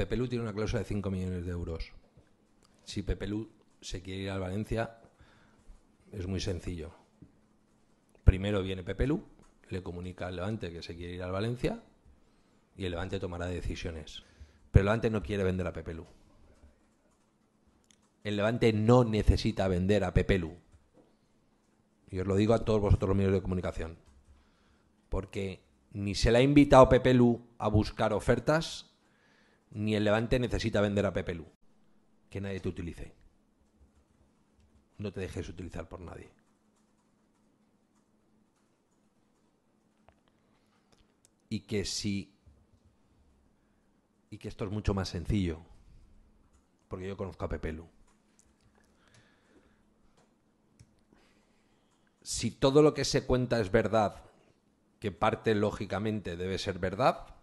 Pepelu tiene una cláusula de 5 millones de euros. Si Pepelu se quiere ir al Valencia, es muy sencillo. Primero viene Pepelu, le comunica al Levante que se quiere ir al Valencia y el Levante tomará decisiones. Pero el Levante no quiere vender a Pepelu. El Levante no necesita vender a Pepelu. Y os lo digo a todos vosotros los medios de comunicación. Porque ni se le ha invitado Pepelu a buscar ofertas, ni el Levante necesita vender a Pepe Que nadie te utilice. No te dejes utilizar por nadie. Y que si. Y que esto es mucho más sencillo. Porque yo conozco a Pepe Lu. Si todo lo que se cuenta es verdad, que parte lógicamente debe ser verdad,